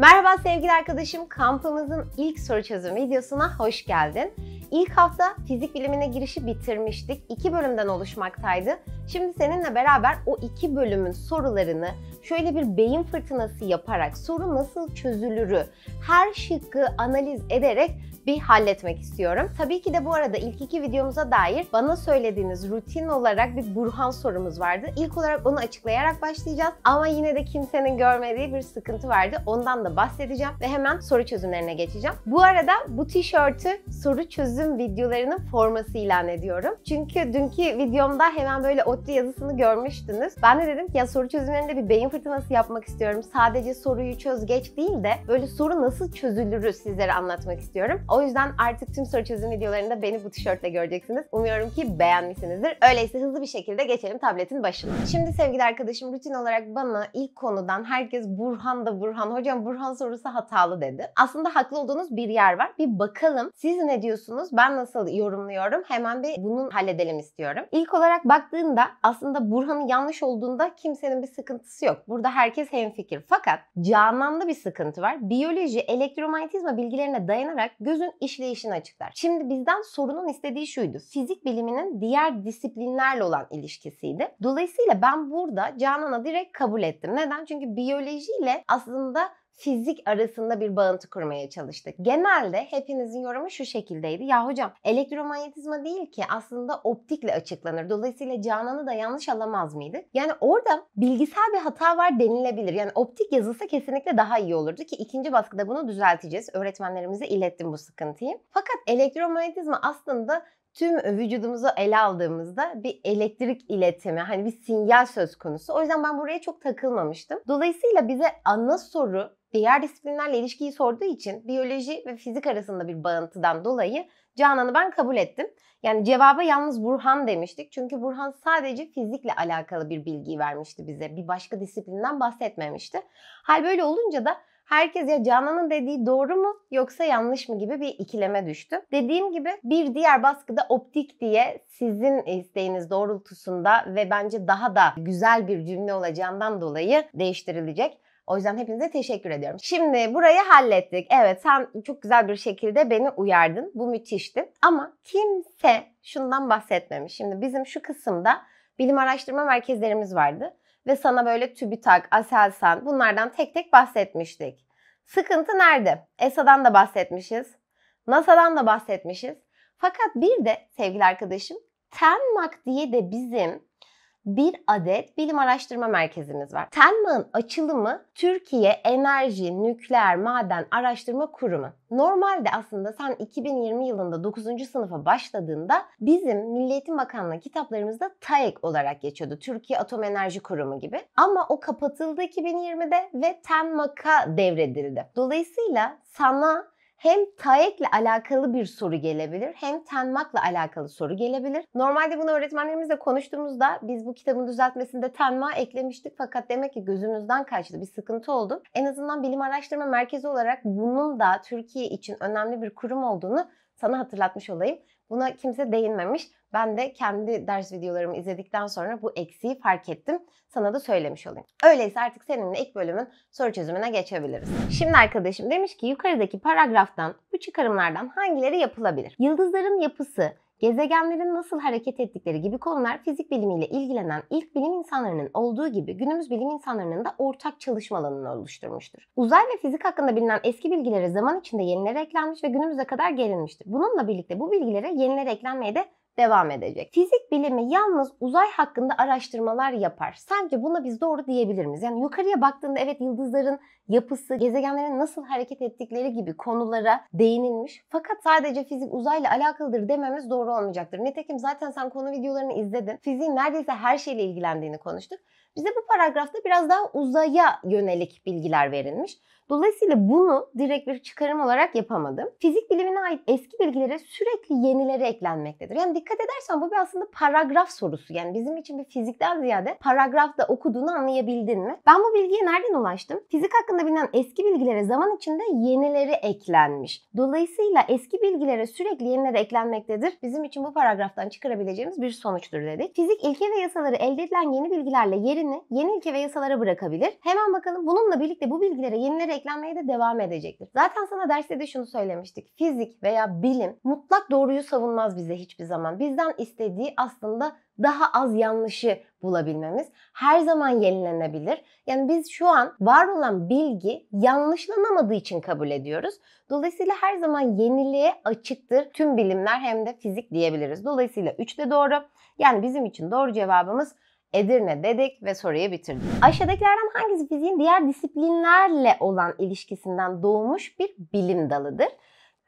Merhaba sevgili arkadaşım, kampımızın ilk soru çözüm videosuna hoş geldin. İlk hafta fizik bilimine girişi bitirmiştik. İki bölümden oluşmaktaydı. Şimdi seninle beraber o iki bölümün sorularını şöyle bir beyin fırtınası yaparak soru nasıl çözülürü her şıkkı analiz ederek bir halletmek istiyorum. Tabii ki de bu arada ilk iki videomuza dair bana söylediğiniz rutin olarak bir Burhan sorumuz vardı. İlk olarak onu açıklayarak başlayacağız ama yine de kimsenin görmediği bir sıkıntı vardı. Ondan da bahsedeceğim ve hemen soru çözümlerine geçeceğim. Bu arada bu tişörtü soru çözüm videolarının forması ilan ediyorum. Çünkü dünkü videomda hemen böyle otlu yazısını görmüştünüz. Ben de dedim ki ya soru çözümlerinde bir beyin fırtınası yapmak istiyorum. Sadece soruyu çöz geç değil de böyle soru nasıl çözülürüz sizlere anlatmak istiyorum. O yüzden artık tüm soru çözüm videolarında beni bu tişörtle göreceksiniz. Umuyorum ki beğenmişsinizdir. Öyleyse hızlı bir şekilde geçelim tabletin başına. Şimdi sevgili arkadaşım rutin olarak bana ilk konudan herkes Burhan da Burhan. Hocam Burhan sorusu hatalı dedi. Aslında haklı olduğunuz bir yer var. Bir bakalım siz ne diyorsunuz? Ben nasıl yorumluyorum? Hemen bir bunu halledelim istiyorum. İlk olarak baktığında aslında Burhan'ın yanlış olduğunda kimsenin bir sıkıntısı yok. Burada herkes hemfikir. Fakat Canan'da bir sıkıntı var. Biyoloji, elektromanyetizma bilgilerine dayanarak göz sözün işleyişini açıklar. Şimdi bizden sorunun istediği şuydu. Fizik biliminin diğer disiplinlerle olan ilişkisiydi. Dolayısıyla ben burada Canan'a direkt kabul ettim. Neden? Çünkü biyolojiyle aslında fizik arasında bir bağıntı kurmaya çalıştık. Genelde hepinizin yorumu şu şekildeydi. Ya hocam elektromanyetizma değil ki aslında optikle açıklanır. Dolayısıyla Canan'ı da yanlış alamaz mıydı? Yani orada bilgisel bir hata var denilebilir. Yani optik yazılsa kesinlikle daha iyi olurdu ki ikinci baskıda bunu düzelteceğiz. Öğretmenlerimize ilettim bu sıkıntıyı. Fakat elektromanyetizma aslında tüm vücudumuzu ele aldığımızda bir elektrik iletimi, hani bir sinyal söz konusu. O yüzden ben buraya çok takılmamıştım. Dolayısıyla bize ana soru diğer disiplinlerle ilişkiyi sorduğu için biyoloji ve fizik arasında bir bağıntıdan dolayı Canan'ı ben kabul ettim. Yani cevaba yalnız Burhan demiştik. Çünkü Burhan sadece fizikle alakalı bir bilgiyi vermişti bize. Bir başka disiplinden bahsetmemişti. Hal böyle olunca da herkes ya Canan'ın dediği doğru mu yoksa yanlış mı gibi bir ikileme düştü. Dediğim gibi bir diğer baskıda optik diye sizin isteğiniz doğrultusunda ve bence daha da güzel bir cümle olacağından dolayı değiştirilecek. O yüzden hepinize teşekkür ediyorum. Şimdi burayı hallettik. Evet sen çok güzel bir şekilde beni uyardın. Bu müthişti. Ama kimse şundan bahsetmemiş. Şimdi bizim şu kısımda bilim araştırma merkezlerimiz vardı. Ve sana böyle TÜBİTAK, ASELSAN bunlardan tek tek bahsetmiştik. Sıkıntı nerede? ESA'dan da bahsetmişiz. NASA'dan da bahsetmişiz. Fakat bir de sevgili arkadaşım TENMAK diye de bizim bir adet bilim araştırma merkezimiz var. TELMA'nın açılımı Türkiye Enerji Nükleer Maden Araştırma Kurumu. Normalde aslında sen 2020 yılında 9. sınıfa başladığında bizim Milli Eğitim Bakanlığı kitaplarımızda TAEK olarak geçiyordu. Türkiye Atom Enerji Kurumu gibi. Ama o kapatıldı 2020'de ve TENMAK'a devredildi. Dolayısıyla sana hem TAEK'le alakalı bir soru gelebilir hem TENMAK'la alakalı soru gelebilir. Normalde bunu öğretmenlerimizle konuştuğumuzda biz bu kitabın düzeltmesinde TENMA eklemiştik fakat demek ki gözümüzden kaçtı bir sıkıntı oldu. En azından Bilim Araştırma Merkezi olarak bunun da Türkiye için önemli bir kurum olduğunu sana hatırlatmış olayım. Buna kimse değinmemiş. Ben de kendi ders videolarımı izledikten sonra bu eksiği fark ettim. Sana da söylemiş olayım. Öyleyse artık seninle ilk bölümün soru çözümüne geçebiliriz. Şimdi arkadaşım demiş ki yukarıdaki paragraftan bu çıkarımlardan hangileri yapılabilir? Yıldızların yapısı, Gezegenlerin nasıl hareket ettikleri gibi konular fizik bilimiyle ilgilenen ilk bilim insanlarının olduğu gibi günümüz bilim insanlarının da ortak çalışma alanını oluşturmuştur. Uzay ve fizik hakkında bilinen eski bilgilere zaman içinde yenileri eklenmiş ve günümüze kadar gelinmiştir. Bununla birlikte bu bilgilere yenileri eklenmeye de devam edecek. Fizik bilimi yalnız uzay hakkında araştırmalar yapar. Sence buna biz doğru diyebilir miyiz? Yani yukarıya baktığında evet yıldızların yapısı, gezegenlerin nasıl hareket ettikleri gibi konulara değinilmiş. Fakat sadece fizik uzayla alakalıdır dememiz doğru olmayacaktır. Nitekim zaten sen konu videolarını izledin. Fiziğin neredeyse her şeyle ilgilendiğini konuştuk. Bize bu paragrafta biraz daha uzaya yönelik bilgiler verilmiş. Dolayısıyla bunu direkt bir çıkarım olarak yapamadım. Fizik bilimine ait eski bilgilere sürekli yenileri eklenmektedir. Yani dikkat edersen bu bir aslında paragraf sorusu. Yani bizim için bir fizikten ziyade paragrafta okuduğunu anlayabildin mi? Ben bu bilgiye nereden ulaştım? Fizik hakkında bilinen eski bilgilere zaman içinde yenileri eklenmiş. Dolayısıyla eski bilgilere sürekli yenileri eklenmektedir. Bizim için bu paragraftan çıkarabileceğimiz bir sonuçtur dedik. Fizik ilke ve yasaları elde edilen yeni bilgilerle yeri yerini yeni ilke ve yasalara bırakabilir. Hemen bakalım bununla birlikte bu bilgilere yenileri eklenmeye de devam edecektir. Zaten sana derste de şunu söylemiştik. Fizik veya bilim mutlak doğruyu savunmaz bize hiçbir zaman. Bizden istediği aslında daha az yanlışı bulabilmemiz her zaman yenilenebilir. Yani biz şu an var olan bilgi yanlışlanamadığı için kabul ediyoruz. Dolayısıyla her zaman yeniliğe açıktır tüm bilimler hem de fizik diyebiliriz. Dolayısıyla 3 de doğru. Yani bizim için doğru cevabımız Edirne dedik ve soruyu bitirdik. Aşağıdakilerden hangisi fiziğin diğer disiplinlerle olan ilişkisinden doğmuş bir bilim dalıdır?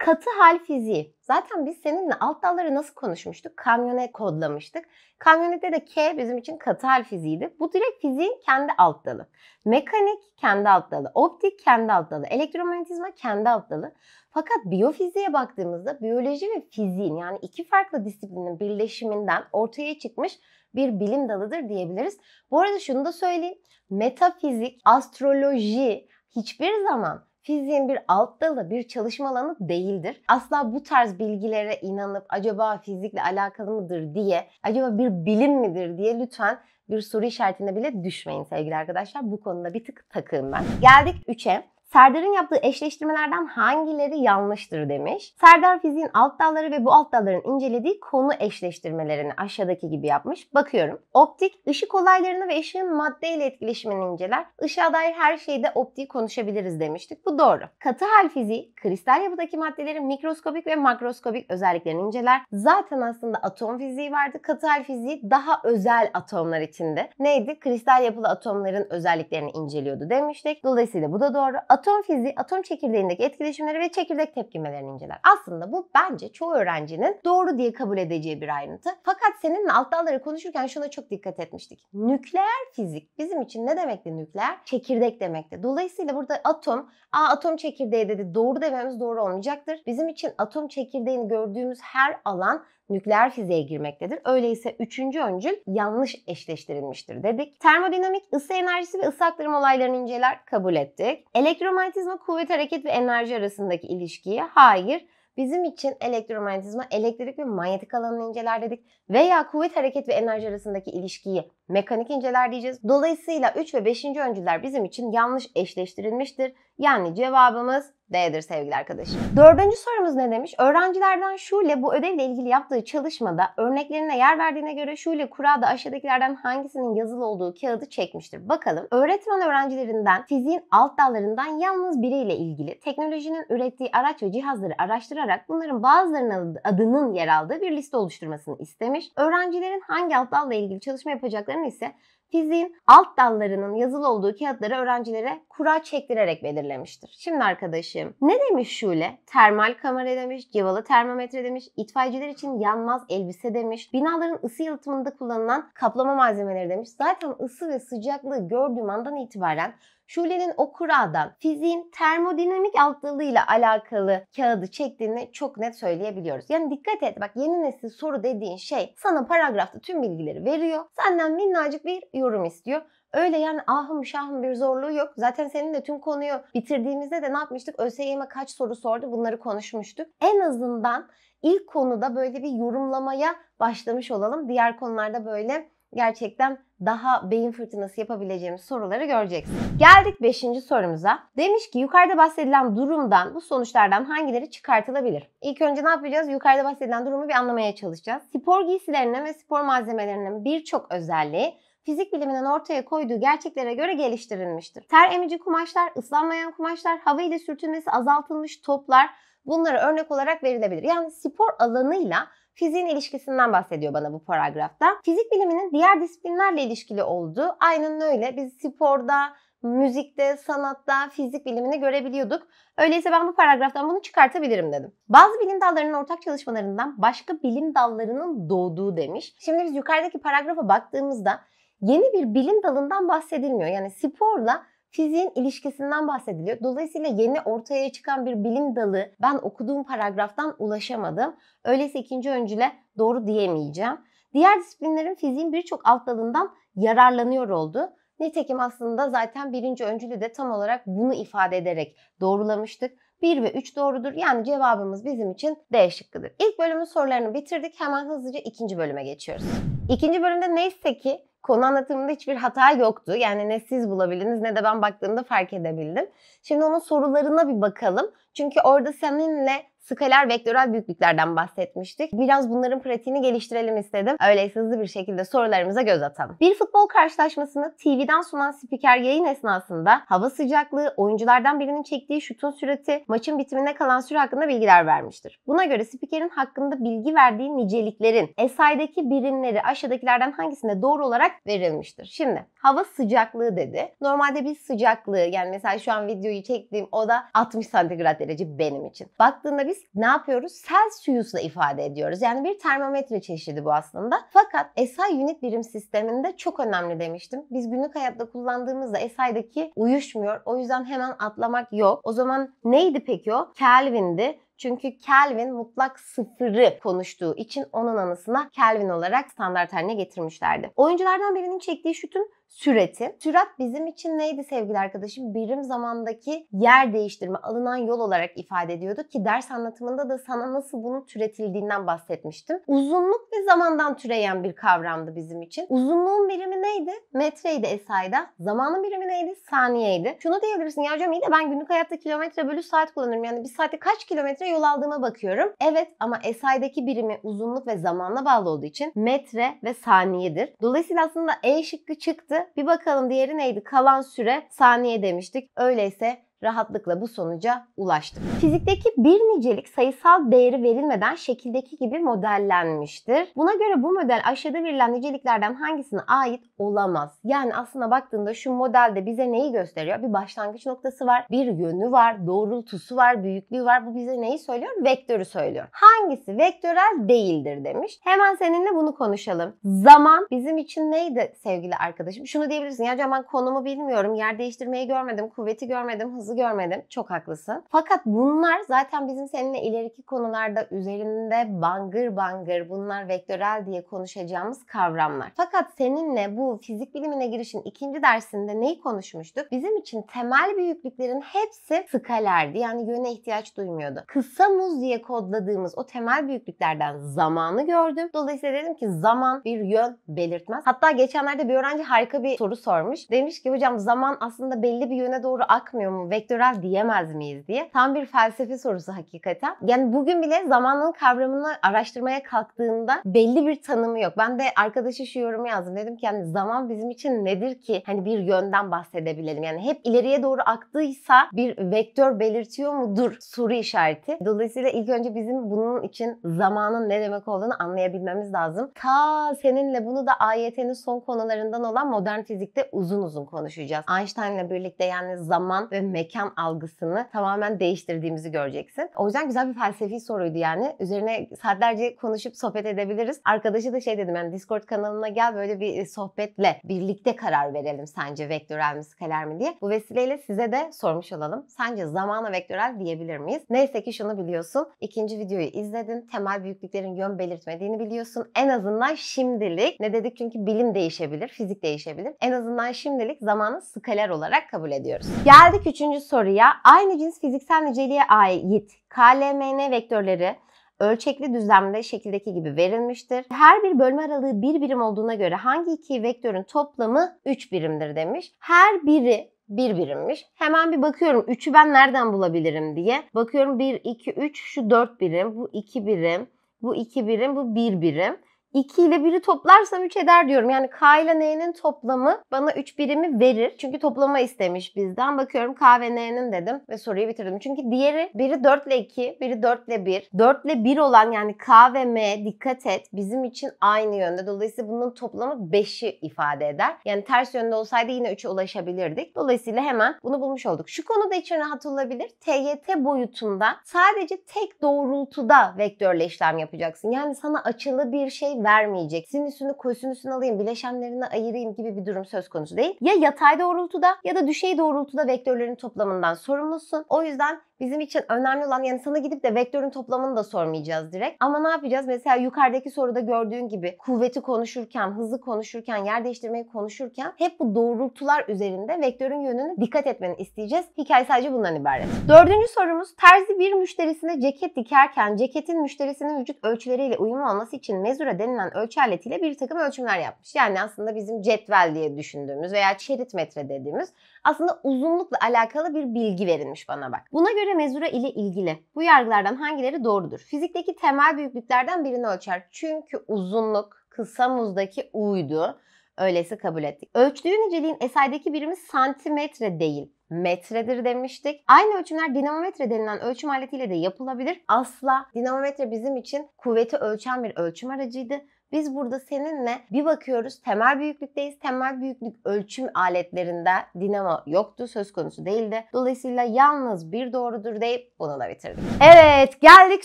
katı hal fiziği. Zaten biz seninle alt dalları nasıl konuşmuştuk? Kamyone kodlamıştık. Kamyonette de K bizim için katı hal fiziğiydi. Bu direkt fiziğin kendi alt dalı. Mekanik kendi alt dalı. Optik kendi alt dalı. Elektromanyetizma kendi alt dalı. Fakat biyofiziğe baktığımızda biyoloji ve fiziğin yani iki farklı disiplinin birleşiminden ortaya çıkmış bir bilim dalıdır diyebiliriz. Bu arada şunu da söyleyeyim. Metafizik, astroloji hiçbir zaman fiziğin bir alt dalı, bir çalışma alanı değildir. Asla bu tarz bilgilere inanıp acaba fizikle alakalı mıdır diye, acaba bir bilim midir diye lütfen bir soru işaretine bile düşmeyin sevgili arkadaşlar. Bu konuda bir tık takığım ben. Geldik 3'e. Serdar'ın yaptığı eşleştirmelerden hangileri yanlıştır demiş. Serdar fiziğin alt dalları ve bu alt dalların incelediği konu eşleştirmelerini aşağıdaki gibi yapmış. Bakıyorum. Optik, ışık olaylarını ve ışığın maddeyle ile etkileşimini inceler. Işığa dair her şeyde optiği konuşabiliriz demiştik. Bu doğru. Katı hal fiziği, kristal yapıdaki maddelerin mikroskobik ve makroskobik özelliklerini inceler. Zaten aslında atom fiziği vardı. Katı hal fiziği daha özel atomlar içinde. Neydi? Kristal yapılı atomların özelliklerini inceliyordu demiştik. Dolayısıyla bu da doğru atom fiziği, atom çekirdeğindeki etkileşimleri ve çekirdek tepkimelerini inceler. Aslında bu bence çoğu öğrencinin doğru diye kabul edeceği bir ayrıntı. Fakat senin alt dalları konuşurken şuna çok dikkat etmiştik. Nükleer fizik bizim için ne demekti nükleer? Çekirdek demekti. Dolayısıyla burada atom, a atom çekirdeği dedi doğru dememiz doğru olmayacaktır. Bizim için atom çekirdeğini gördüğümüz her alan nükleer fiziğe girmektedir. Öyleyse üçüncü öncül yanlış eşleştirilmiştir dedik. Termodinamik ısı enerjisi ve ısı aktarım olaylarını inceler kabul ettik. Elektromanyetizma kuvvet hareket ve enerji arasındaki ilişkiyi hayır. Bizim için elektromanyetizma elektrik ve manyetik alanını inceler dedik. Veya kuvvet hareket ve enerji arasındaki ilişkiyi mekanik inceler diyeceğiz. Dolayısıyla 3 ve 5. öncüler bizim için yanlış eşleştirilmiştir. Yani cevabımız D'dir sevgili arkadaşım. Dördüncü sorumuz ne demiş? Öğrencilerden Şule bu ödevle ilgili yaptığı çalışmada örneklerine yer verdiğine göre Şule kurada aşağıdakilerden hangisinin yazılı olduğu kağıdı çekmiştir. Bakalım öğretmen öğrencilerinden fiziğin alt dallarından yalnız biriyle ilgili teknolojinin ürettiği araç ve cihazları araştırarak bunların bazılarının adının yer aldığı bir liste oluşturmasını istemiş. Öğrencilerin hangi alt dalla ilgili çalışma yapacaklarını oranı ise fiziğin alt dallarının yazılı olduğu kağıtları öğrencilere kura çektirerek belirlemiştir. Şimdi arkadaşım ne demiş Şule? Termal kamera demiş, civalı termometre demiş, itfaiyeciler için yanmaz elbise demiş, binaların ısı yalıtımında kullanılan kaplama malzemeleri demiş. Zaten ısı ve sıcaklığı gördüğüm andan itibaren Şule'nin o kuraldan fiziğin termodinamik altlığıyla alakalı kağıdı çektiğini çok net söyleyebiliyoruz. Yani dikkat et bak yeni nesil soru dediğin şey sana paragrafta tüm bilgileri veriyor. Senden minnacık bir yorum istiyor. Öyle yani ahım şahım bir zorluğu yok. Zaten senin de tüm konuyu bitirdiğimizde de ne yapmıştık? ÖSYM kaç soru sordu bunları konuşmuştuk. En azından ilk konuda böyle bir yorumlamaya başlamış olalım. Diğer konularda böyle gerçekten daha beyin fırtınası yapabileceğimiz soruları göreceksin. Geldik 5. sorumuza. Demiş ki yukarıda bahsedilen durumdan bu sonuçlardan hangileri çıkartılabilir? İlk önce ne yapacağız? Yukarıda bahsedilen durumu bir anlamaya çalışacağız. Spor giysilerinin ve spor malzemelerinin birçok özelliği fizik biliminin ortaya koyduğu gerçeklere göre geliştirilmiştir. Ter emici kumaşlar, ıslanmayan kumaşlar, hava ile sürtünmesi azaltılmış toplar bunları örnek olarak verilebilir. Yani spor alanıyla fiziğin ilişkisinden bahsediyor bana bu paragrafta. Fizik biliminin diğer disiplinlerle ilişkili olduğu aynen öyle. Biz sporda, müzikte, sanatta, fizik bilimini görebiliyorduk. Öyleyse ben bu paragraftan bunu çıkartabilirim dedim. Bazı bilim dallarının ortak çalışmalarından başka bilim dallarının doğduğu demiş. Şimdi biz yukarıdaki paragrafa baktığımızda yeni bir bilim dalından bahsedilmiyor. Yani sporla fiziğin ilişkisinden bahsediliyor. Dolayısıyla yeni ortaya çıkan bir bilim dalı ben okuduğum paragraftan ulaşamadım. Öyleyse ikinci öncüle doğru diyemeyeceğim. Diğer disiplinlerin fiziğin birçok alt dalından yararlanıyor oldu. Nitekim aslında zaten birinci öncülü de tam olarak bunu ifade ederek doğrulamıştık. 1 ve 3 doğrudur. Yani cevabımız bizim için D şıkkıdır. İlk bölümün sorularını bitirdik. Hemen hızlıca ikinci bölüme geçiyoruz. İkinci bölümde neyse ki konu anlatımında hiçbir hata yoktu. Yani ne siz bulabildiniz ne de ben baktığımda fark edebildim. Şimdi onun sorularına bir bakalım. Çünkü orada seninle skaler vektörel büyüklüklerden bahsetmiştik. Biraz bunların pratiğini geliştirelim istedim. Öyleyse hızlı bir şekilde sorularımıza göz atalım. Bir futbol karşılaşmasını TV'den sunan spiker yayın esnasında hava sıcaklığı, oyunculardan birinin çektiği şutun sürati, maçın bitimine kalan süre hakkında bilgiler vermiştir. Buna göre spikerin hakkında bilgi verdiği niceliklerin esaydaki birimleri aşağıdakilerden hangisinde doğru olarak olarak verilmiştir. Şimdi hava sıcaklığı dedi. Normalde biz sıcaklığı yani mesela şu an videoyu çektiğim oda 60 santigrat derece benim için. Baktığında biz ne yapıyoruz? Celsius'la ifade ediyoruz. Yani bir termometre çeşidi bu aslında. Fakat SI unit birim sisteminde çok önemli demiştim. Biz günlük hayatta kullandığımızda SI'daki uyuşmuyor. O yüzden hemen atlamak yok. O zaman neydi peki o? Kelvin'di. Çünkü Kelvin mutlak sıfırı konuştuğu için onun anısına Kelvin olarak standart haline getirmişlerdi. Oyunculardan birinin çektiği şutun süreti. Sürat bizim için neydi sevgili arkadaşım? Birim zamandaki yer değiştirme, alınan yol olarak ifade ediyordu ki ders anlatımında da sana nasıl bunun türetildiğinden bahsetmiştim. Uzunluk ve zamandan türeyen bir kavramdı bizim için. Uzunluğun birimi neydi? Metreydi esayda. Zamanın birimi neydi? Saniyeydi. Şunu diyebilirsin ya hocam iyi de ben günlük hayatta kilometre bölü saat kullanırım. Yani bir saatte kaç kilometre yol aldığıma bakıyorum. Evet ama esaydaki birimi uzunluk ve zamanla bağlı olduğu için metre ve saniyedir. Dolayısıyla aslında E şıkkı çıktı bir bakalım diğeri neydi? Kalan süre saniye demiştik. Öyleyse rahatlıkla bu sonuca ulaştık. Fizikteki bir nicelik sayısal değeri verilmeden şekildeki gibi modellenmiştir. Buna göre bu model aşağıda verilen niceliklerden hangisine ait olamaz. Yani aslına baktığında şu modelde bize neyi gösteriyor? Bir başlangıç noktası var, bir yönü var, doğrultusu var, büyüklüğü var. Bu bize neyi söylüyor? Vektörü söylüyor. Hangisi vektörel değildir demiş. Hemen seninle bunu konuşalım. Zaman bizim için neydi sevgili arkadaşım? Şunu diyebilirsin ya ben konumu bilmiyorum, yer değiştirmeyi görmedim, kuvveti görmedim, hızı yaptığımızı görmedim. Çok haklısın. Fakat bunlar zaten bizim seninle ileriki konularda üzerinde bangır bangır bunlar vektörel diye konuşacağımız kavramlar. Fakat seninle bu fizik bilimine girişin ikinci dersinde neyi konuşmuştuk? Bizim için temel büyüklüklerin hepsi skalerdi. Yani yöne ihtiyaç duymuyordu. Kısa muz diye kodladığımız o temel büyüklüklerden zamanı gördüm. Dolayısıyla dedim ki zaman bir yön belirtmez. Hatta geçenlerde bir öğrenci harika bir soru sormuş. Demiş ki hocam zaman aslında belli bir yöne doğru akmıyor mu? Ve sektörel diyemez miyiz diye. Tam bir felsefe sorusu hakikaten. Yani bugün bile zamanın kavramını araştırmaya kalktığında belli bir tanımı yok. Ben de arkadaşı şu yorumu yazdım. Dedim ki yani zaman bizim için nedir ki hani bir yönden bahsedebilelim. Yani hep ileriye doğru aktıysa bir vektör belirtiyor mudur soru işareti. Dolayısıyla ilk önce bizim bunun için zamanın ne demek olduğunu anlayabilmemiz lazım. Ta seninle bunu da AYT'nin son konularından olan modern fizikte uzun uzun konuşacağız. Einstein'la birlikte yani zaman ve mekan mekan algısını tamamen değiştirdiğimizi göreceksin. O yüzden güzel bir felsefi soruydu yani. Üzerine saatlerce konuşup sohbet edebiliriz. Arkadaşı da şey dedim yani Discord kanalına gel böyle bir e, sohbetle birlikte karar verelim sence vektörel mi skaler mi diye. Bu vesileyle size de sormuş olalım. Sence zamana vektörel diyebilir miyiz? Neyse ki şunu biliyorsun. İkinci videoyu izledin. Temel büyüklüklerin yön belirtmediğini biliyorsun. En azından şimdilik ne dedik çünkü bilim değişebilir, fizik değişebilir. En azından şimdilik zamanı skaler olarak kabul ediyoruz. Geldik üçüncü soruya aynı cins fiziksel niceliğe ait KLMN vektörleri ölçekli düzlemde şekildeki gibi verilmiştir. Her bir bölme aralığı bir birim olduğuna göre hangi iki vektörün toplamı 3 birimdir demiş. Her biri bir birimmiş. Hemen bir bakıyorum 3'ü ben nereden bulabilirim diye. Bakıyorum 1, 2, 3 şu 4 birim, bu 2 birim, bu 2 birim, bu 1 birim. 2 ile 1'i toplarsam 3 eder diyorum. Yani K ile N'nin toplamı bana 3 birimi verir. Çünkü toplama istemiş bizden. Bakıyorum K ve N'nin dedim ve soruyu bitirdim. Çünkü diğeri biri 4 ile 2, biri 4 ile 1. 4 ile 1 olan yani K ve M dikkat et bizim için aynı yönde. Dolayısıyla bunun toplamı 5'i ifade eder. Yani ters yönde olsaydı yine 3'e ulaşabilirdik. Dolayısıyla hemen bunu bulmuş olduk. Şu konuda için rahat olabilir. TYT boyutunda sadece tek doğrultuda vektörle işlem yapacaksın. Yani sana açılı bir şey vermeyecek. Sinüsünü kosinüsünü alayım, bileşenlerini ayırayım gibi bir durum söz konusu değil. Ya yatay doğrultuda ya da düşey doğrultuda vektörlerin toplamından sorumlusun. O yüzden bizim için önemli olan yani sana gidip de vektörün toplamını da sormayacağız direkt. Ama ne yapacağız? Mesela yukarıdaki soruda gördüğün gibi kuvveti konuşurken, hızı konuşurken, yer değiştirmeyi konuşurken hep bu doğrultular üzerinde vektörün yönünü dikkat etmeni isteyeceğiz. Hikaye sadece bundan ibaret. Dördüncü sorumuz terzi bir müşterisine ceket dikerken ceketin müşterisinin vücut ölçüleriyle uyumlu olması için mezura denen denilen ölçü aletiyle bir takım ölçümler yapmış. Yani aslında bizim cetvel diye düşündüğümüz veya çerit metre dediğimiz aslında uzunlukla alakalı bir bilgi verilmiş bana bak. Buna göre mezura ile ilgili bu yargılardan hangileri doğrudur? Fizikteki temel büyüklüklerden birini ölçer. Çünkü uzunluk kısa muzdaki uydu. Öylesi kabul ettik. Ölçtüğü niceliğin SI'deki birimi santimetre değil metredir demiştik. Aynı ölçümler dinamometre denilen ölçüm aletiyle de yapılabilir. Asla dinamometre bizim için kuvveti ölçen bir ölçüm aracıydı biz burada seninle bir bakıyoruz temel büyüklükteyiz. Temel büyüklük ölçüm aletlerinde dinamo yoktu söz konusu değildi. Dolayısıyla yalnız bir doğrudur deyip bunu da bitirdik. Evet geldik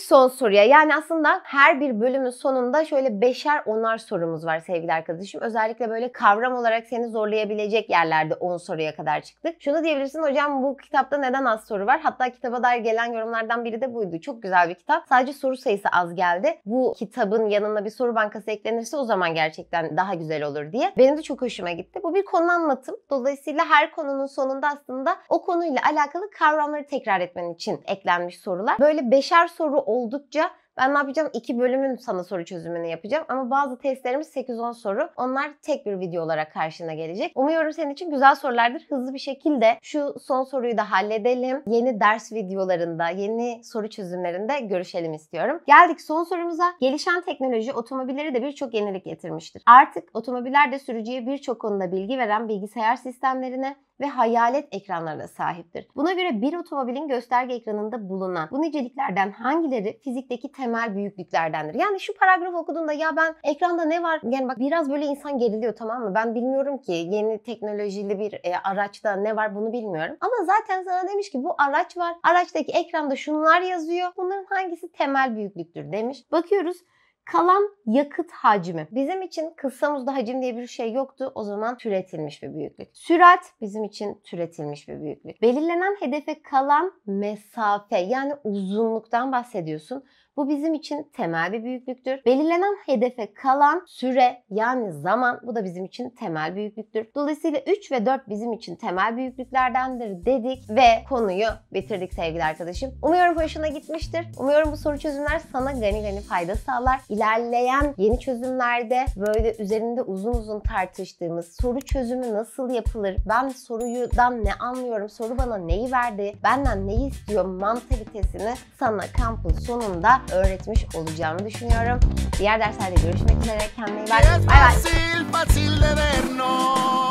son soruya. Yani aslında her bir bölümün sonunda şöyle beşer onar sorumuz var sevgili arkadaşım. Özellikle böyle kavram olarak seni zorlayabilecek yerlerde 10 soruya kadar çıktık. Şunu diyebilirsin hocam bu kitapta neden az soru var? Hatta kitaba dair gelen yorumlardan biri de buydu. Çok güzel bir kitap. Sadece soru sayısı az geldi. Bu kitabın yanına bir soru bankası desteklenirse o zaman gerçekten daha güzel olur diye. Benim de çok hoşuma gitti. Bu bir konu anlatım. Dolayısıyla her konunun sonunda aslında o konuyla alakalı kavramları tekrar etmen için eklenmiş sorular. Böyle beşer soru oldukça ben ne yapacağım? İki bölümün sana soru çözümünü yapacağım. Ama bazı testlerimiz 8-10 soru. Onlar tek bir video olarak karşına gelecek. Umuyorum senin için güzel sorulardır. Hızlı bir şekilde şu son soruyu da halledelim. Yeni ders videolarında, yeni soru çözümlerinde görüşelim istiyorum. Geldik son sorumuza. Gelişen teknoloji otomobilleri de birçok yenilik getirmiştir. Artık otomobillerde sürücüye birçok konuda bilgi veren bilgisayar sistemlerine ve hayalet ekranlarına sahiptir. Buna göre bir otomobilin gösterge ekranında bulunan bu niceliklerden hangileri fizikteki temel büyüklüklerdendir? Yani şu paragraf okuduğunda ya ben ekranda ne var? Yani bak biraz böyle insan geriliyor tamam mı? Ben bilmiyorum ki yeni teknolojili bir e, araçta ne var bunu bilmiyorum. Ama zaten sana demiş ki bu araç var. Araçtaki ekranda şunlar yazıyor. Bunların hangisi temel büyüklüktür demiş. Bakıyoruz Kalan yakıt hacmi. Bizim için kıssamızda hacim diye bir şey yoktu. O zaman türetilmiş bir büyüklük. Sürat bizim için türetilmiş bir büyüklük. Belirlenen hedefe kalan mesafe yani uzunluktan bahsediyorsun. Bu bizim için temel bir büyüklüktür. Belirlenen hedefe kalan süre yani zaman bu da bizim için temel büyüklüktür. Dolayısıyla 3 ve 4 bizim için temel büyüklüklerdendir dedik ve konuyu bitirdik sevgili arkadaşım. Umuyorum hoşuna gitmiştir. Umuyorum bu soru çözümler sana gani gani fayda sağlar. İlerleyen yeni çözümlerde böyle üzerinde uzun uzun tartıştığımız soru çözümü nasıl yapılır? Ben sorudan ne anlıyorum? Soru bana neyi verdi? Benden neyi istiyor? Mantalitesini sana kampın sonunda öğretmiş olacağımı düşünüyorum. Diğer derslerde görüşmek üzere. kendinize iyi bak. Bay bay.